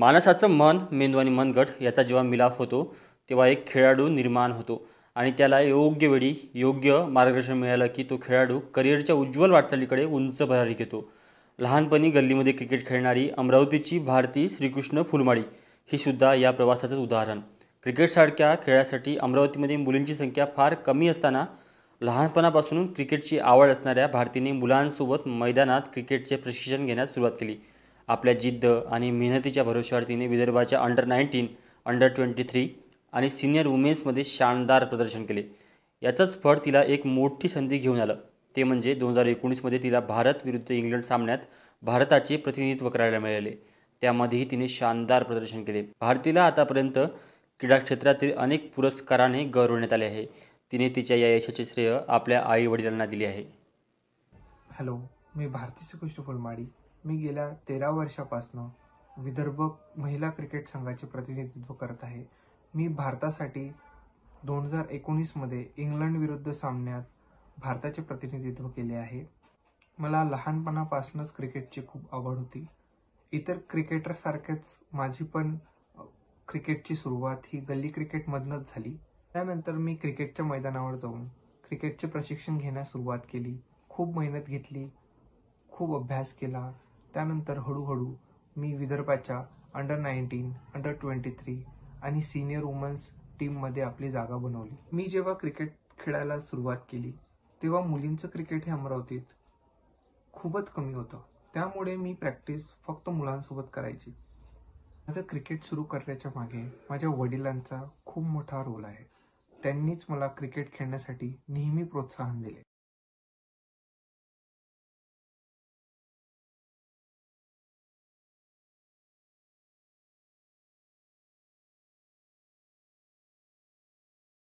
माणसाचं मन मेंदू आणि मनगट याचा जेव्हा मिलाफ होतो तेव्हा एक खेळाडू निर्माण होतो आणि त्याला योग्य वेळी योग्य मार्गदर्शन मिळालं की तो खेळाडू करिअरच्या उज्ज्वल वाटचालीकडे उंच भरारी घेतो लहानपणी गल्लीमध्ये क्रिकेट खेळणारी अमरावतीची भारती श्रीकृष्ण फुलमाळी ही सुद्धा या प्रवासाचंच उदाहरण क्रिकेटसारख्या खेळासाठी अमरावतीमध्ये मुलींची संख्या फार कमी असताना लहानपणापासून क्रिकेटची आवड असणाऱ्या भारतीने मुलांसोबत मैदानात क्रिकेटचे प्रशिक्षण घेण्यास सुरुवात केली आपल्या जिद्द आणि मेहनतीच्या भरोश्यावर तिने विदर्भाच्या under nineteen under twenty three आणि सिनियर वुमेन्समध्ये शानदार प्रदर्शन केले याचंच फळ तिला एक मोठी संधी घेऊन आलं ते म्हणजे दोन हजार एकोणीसमध्ये तिला भारत विरुद्ध इंग्लंड सामन्यात भारताचे प्रतिनिधित्व करायला मिळाले त्यामध्येही तिने शानदार प्रदर्शन केले भारतीला आतापर्यंत क्रीडा क्षेत्रातील अनेक पुरस्काराने गौरवण्यात आले आहे तिने तिच्या या यशाचे श्रेय आपल्या आई वडिलांना दिले आहे हॅलो मी भारती मी गेल्या तेरा वर्षापासनं विदर्भ महिला क्रिकेट संघाचे प्रतिनिधित्व करत आहे मी भारतासाठी दोन हजार एकोणीसमध्ये इंग्लंड विरुद्ध सामन्यात भारताचे प्रतिनिधित्व केले आहे मला लहानपणापासूनच क्रिकेटची खूप आवड होती इतर क्रिकेटरसारखेच माझी पण क्रिकेटची सुरुवात ही गल्ली क्रिकेटमधनंच झाली त्यानंतर मी क्रिकेटच्या मैदानावर जाऊन क्रिकेटचे प्रशिक्षण घेण्यास सुरुवात केली खूप मेहनत घेतली खूप अभ्यास केला त्यानंतर हळूहळू मी विदर्भाच्या under nineteen under twenty three आणि सिनियर वुमन्स टीममध्ये आपली जागा बनवली मी जेव्हा क्रिकेट खेळायला सुरुवात केली तेव्हा मुलींचं क्रिकेट हे अमरावतीत खूपच कमी होतं त्यामुळे मी प्रॅक्टिस फक्त मुलांसोबत करायची माझं क्रिकेट सुरू करण्याच्या मागे माझ्या वडिलांचा खूप मोठा रोल आहे त्यांनीच मला क्रिकेट खेळण्यासाठी नेहमी प्रोत्साहन दिले